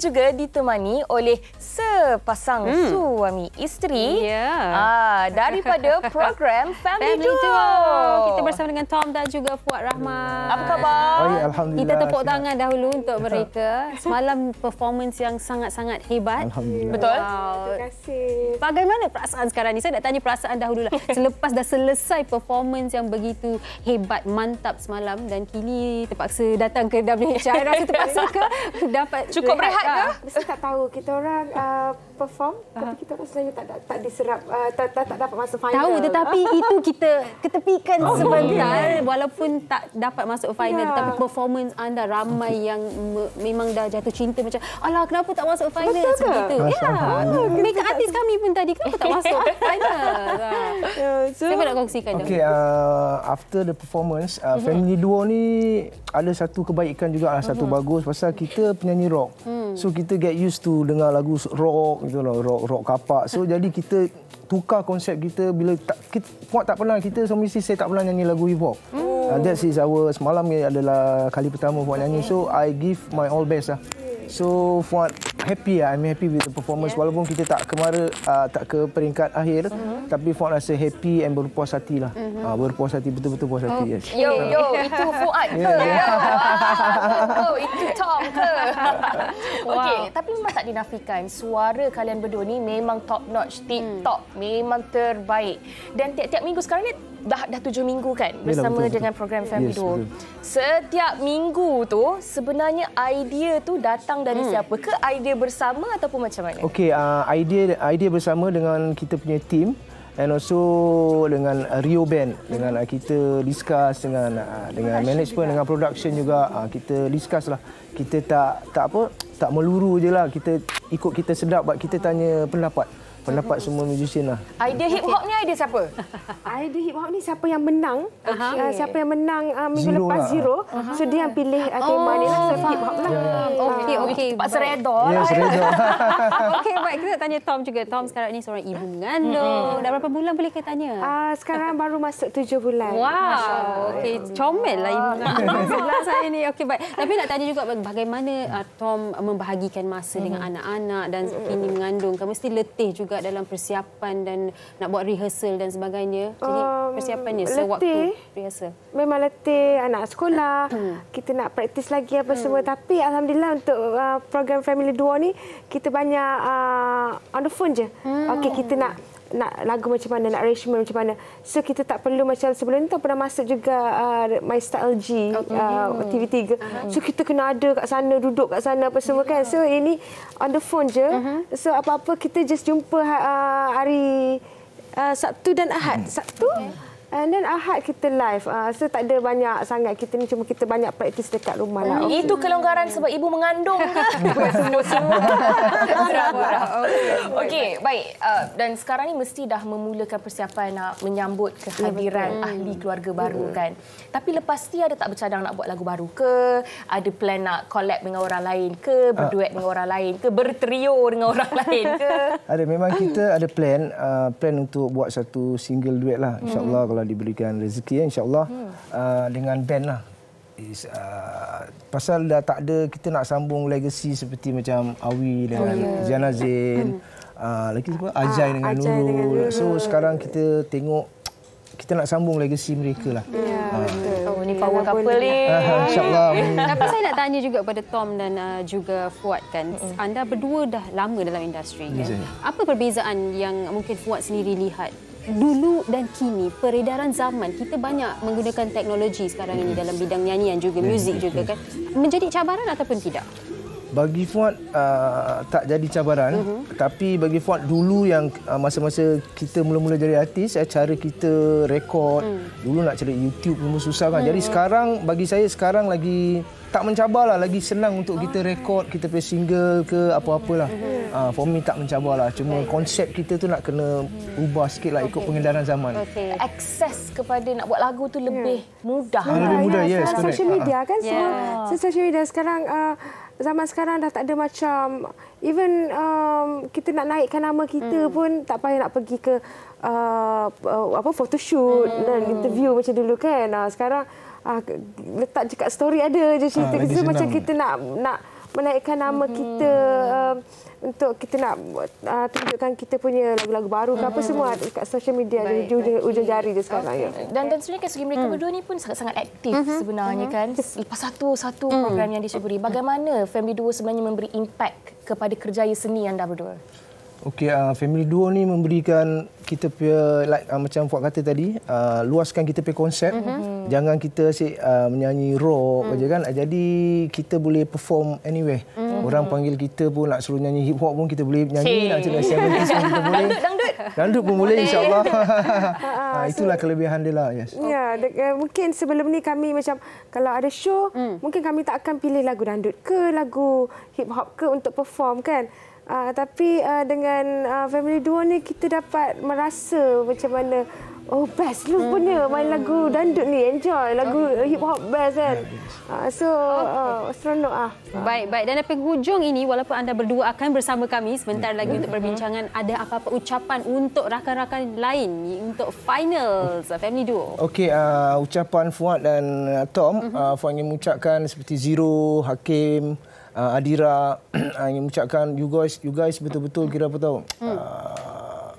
juga ditemani oleh sepasang hmm. suami isteri yeah. ah, daripada program Family, Family Duo. Duo. Kita bersama dengan Tom dan juga Fuad Rahman. Apa khabar? Oh, ya, Alhamdulillah. Kita tepuk Sina. tangan dahulu untuk mereka. Semalam performance yang sangat-sangat hebat. Betul? Wow. Terima kasih. Bagaimana perasaan sekarang ni? Saya nak tanya perasaan dahulu dahululah. Selepas dah selesai performance yang begitu hebat, mantap semalam dan kini terpaksa datang ke WHI. Rasa terpaksa ke? Dapat Cukup rehat sesat ke? Lah. Mesti tak tahu. Kita orang uh, perform uh tapi kita pun sebenarnya tak, tak, diserap, uh, tak, tak, tak dapat masuk final. Tahu tetapi itu kita ketepikan oh, sebentar. Yeah. Walaupun tak dapat masuk final yeah. tetapi performance anda ramai yang me- memang dah jatuh cinta macam alah kenapa tak masuk final Betul ke? Itu. Ya. Oh, oh, Make artist kami pun tadi kenapa tak masuk final? Saya ha. yeah, nak kongsikan. Okay, uh, after the performance, uh, mhm. family mm-hmm. duo ni ada satu kebaikan juga lah, satu mhm. bagus pasal kita penyanyi rock. Mm. Hmm. So kita get used to dengar lagu rock gitu lah, rock rock kapak. So hmm. jadi kita tukar konsep kita bila tak, kita, kuat tak pernah kita sama isteri saya tak pernah nyanyi lagu hip hop. Uh, that is our semalam ni adalah kali pertama buat nyanyi. So I give my all best lah. So Fuad happy lah. I'm happy with the performance. Yeah. Walaupun kita tak kemara, uh, ah, tak ke peringkat akhir. Mm -hmm. Tapi Fuad rasa happy and berpuas hati lah. Mm -hmm. uh, berpuas hati, betul-betul puas hati. Yes. Yo, yo, itu Fuad ke? Yeah. Yeah. Wow. Oh, itu Tom ke? wow. Okay, tapi memang tak dinafikan. Suara kalian berdua ni memang top-notch. top, mm. memang terbaik. Dan tiap-tiap minggu sekarang ni, dah dah tujuh minggu kan bersama Yalah, betul, betul. dengan program Family yes, Duo. Setiap minggu tu sebenarnya idea tu datang dari hmm. siapa? Ke idea bersama ataupun macam mana? Okey, uh, idea idea bersama dengan kita punya team and also dengan Rio Band dengan ah, kita discuss dengan ah, dengan management dengan production juga kita discuss lah kita tak tak apa tak meluru je lah kita ikut kita sedap buat kita tanya pendapat pendapat siapa? semua musician lah. Idea hip hop ni idea siapa? idea hip hop ni siapa yang menang? Eh, okay. Uh, siapa yang menang uh, minggu zero lepas lah. zero. Uh-huh. So dia yang pilih uh, tema lah. oh, ni lah. So hip hop lah. Okey, okey. Pak Seredo. Ya, Seredo. Okey, baik. Kita tanya Tom juga. Tom sekarang ni seorang ibu mengandung. Mm-hmm. Dah berapa bulan boleh kita tanya? Uh, sekarang baru masuk tujuh bulan. Wow. Okey, comel lah ibu. Sebelah saya ni. Okey, baik. Tapi nak tanya juga bagaimana uh, Tom membahagikan masa mm-hmm. dengan anak-anak dan kini mengandung. Kamu mesti letih juga juga dalam persiapan dan nak buat rehearsal dan sebagainya. Jadi um, persiapannya um, sewaktu rehearsal. Memang letih anak sekolah, hmm. kita nak praktis lagi apa hmm. semua tapi alhamdulillah untuk uh, program Family Duo ni kita banyak uh, on the phone je. Hmm. Okey kita nak nak lagu macam mana, nak arrangement macam mana. So kita tak perlu macam sebelum ni tak pernah masuk juga uh, My Style LG okay. uh, TV3. Uh-huh. So kita kena ada kat sana, duduk kat sana apa semua yeah. kan. So ini on the phone je. Uh-huh. So apa-apa kita just jumpa uh, hari uh, Sabtu dan Ahad. Hmm. Sabtu? Okay. And then Ahad kita live. Uh, ah, so tak ada banyak sangat kita ni. Cuma kita banyak praktis dekat rumah lah. Hmm, okay. Itu kelonggaran yeah. sebab ibu mengandung ke? Semua-semua. Okey, baik. Uh, dan sekarang ni mesti dah memulakan persiapan nak menyambut ya, kehadiran yeah, ahli keluarga hmm. baru yeah. Hmm. kan. Tapi lepas ni ada tak bercadang nak buat lagu baru ke? Ada plan nak collab dengan orang lain ke? Ah. Berduet uh, dengan orang lain ke? Bertrio dengan orang lain ke? Ada. Memang kita ada plan. Uh, plan untuk buat satu single duet lah. InsyaAllah mm. kalau kalau diberikan rezeki ya, insyaallah hmm. uh, dengan band lah Is, uh, pasal dah tak ada kita nak sambung legacy seperti macam Awi dengan oh, yeah. Zain hmm. uh, lagi apa Ajai uh, dengan Nurul so sekarang kita tengok kita nak sambung legacy mereka lah yeah. Ya, uh. Oh, Ini power couple ni. InsyaAllah. Tapi saya nak tanya juga kepada Tom dan uh, juga Fuad kan. Anda berdua dah lama dalam industri kan. Apa perbezaan yang mungkin Fuad sendiri lihat dulu dan kini peredaran zaman kita banyak menggunakan teknologi sekarang ini dalam bidang nyanyian juga muzik juga kan menjadi cabaran ataupun tidak bagi Fuad uh, tak jadi cabaran mm-hmm. tapi bagi Fuad dulu yang uh, masa-masa kita mula-mula jadi artis eh, cara kita rekod mm. dulu nak cari YouTube pun susah kan mm. jadi hmm. sekarang bagi saya sekarang lagi tak mencabarlah lagi senang untuk kita ah. rekod kita punya single ke apa-apalah mm-hmm. uh, ah, for me tak mencabarlah cuma okay. konsep kita tu nak kena ubah lah ikut okay. pengedaran zaman okay. akses kepada nak buat lagu tu lebih yeah. Hmm. mudah lebih ah, mudah ya yeah, yeah, yeah, social media kan yeah. semua so social media sekarang uh, zaman sekarang dah tak ada macam even um, kita nak naikkan nama kita mm. pun tak payah nak pergi ke uh, uh apa photo shoot hmm. dan interview macam dulu kan. Uh, sekarang uh, letak je kat story ada je cerita ha, ah, kita macam kita nak nak menaikkan nama mm -hmm. kita um, untuk kita nak uh, tunjukkan kita punya lagu-lagu baru mm -hmm. apa mhm. semua dekat social media baik, di hujung jari dia sekarang okay. ya. Dan dan sebenarnya kesegi kan mereka mm. berdua ni pun sangat-sangat aktif mm -hmm. sebenarnya mm -hmm. kan. Lepas satu-satu mm. program yang disyukuri. Bagaimana family duo sebenarnya memberi impact kepada kerjaya seni anda berdua? Okey, uh, Family Duo ni memberikan kita punya, like, uh, macam Fuad kata tadi, uh, luaskan kita punya konsep. Mm -hmm. Jangan kita asyik uh, menyanyi rock saja mm -hmm. kan. Jadi, kita boleh perform anyway. Mm -hmm. Orang panggil kita pun nak suruh nyanyi hip hop pun, kita boleh nyanyi. Cik. Nak cakap siapa pun kita boleh. Dangdut, dangdut. Dangdut pun boleh, insyaAllah. ha, itulah kelebihan dia lah. Yes. Ya, yeah, eh, uh, mungkin sebelum ni kami macam, kalau ada show, mm. mungkin kami tak akan pilih lagu dangdut ke, lagu hip hop ke untuk perform kan. Uh, tapi uh, dengan uh, family duo ni kita dapat merasa macam mana oh best lu punya main lagu dandut ni enjoy lagu hip hop best kan. Uh, so uh, seronok ah. Baik baik dan di penghujung ini walaupun anda berdua akan bersama kami sebentar lagi untuk perbincangan ada apa-apa ucapan untuk rakan-rakan lain untuk final family duo. Okey uh, ucapan Fuad dan Tom uh, Fuad ingin mengucapkan seperti Zero Hakim uh, Adira ah, yang mengucapkan you guys you guys betul-betul kira apa tau uh, hmm. ah,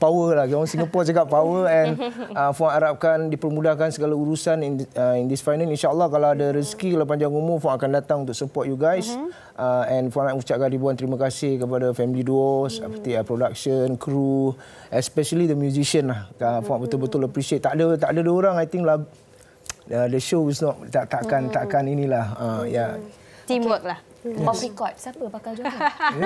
power lah orang Singapore cakap power and uh, Fuan harapkan dipermudahkan segala urusan in, uh, in this final insyaAllah kalau ada rezeki kalau panjang umur Fuan akan datang untuk support you guys uh, and Fuan nak ucapkan ribuan terima kasih kepada family duo hmm. seperti uh, production crew especially the musician lah uh, Fuan betul-betul appreciate tak ada tak ada orang I think lah uh, the show is not tak, takkan takkan inilah uh, ya yeah. Teamwork okay. lah. Yes. Poppycock. Siapa bakal jawab?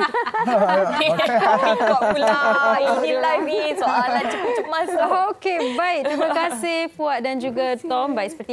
Poppycock pula. Ini live ni soalan cukup cemas. Okey, baik. Terima kasih Fuad dan juga Tom. Baik, seperti yang